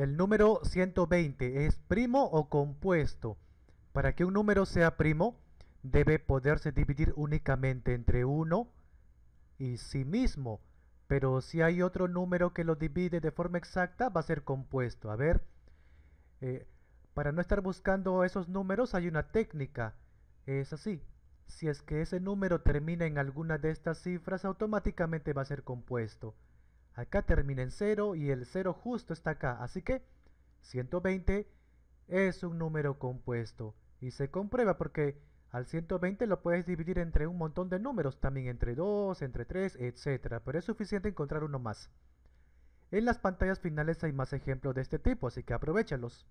El número 120 es primo o compuesto. Para que un número sea primo, debe poderse dividir únicamente entre 1 y sí mismo. Pero si hay otro número que lo divide de forma exacta, va a ser compuesto. A ver, eh, para no estar buscando esos números hay una técnica. Es así. Si es que ese número termina en alguna de estas cifras, automáticamente va a ser compuesto. Acá termina en 0 y el 0 justo está acá. Así que 120 es un número compuesto. Y se comprueba porque al 120 lo puedes dividir entre un montón de números. También entre 2, entre 3, etc. Pero es suficiente encontrar uno más. En las pantallas finales hay más ejemplos de este tipo, así que aprovechalos.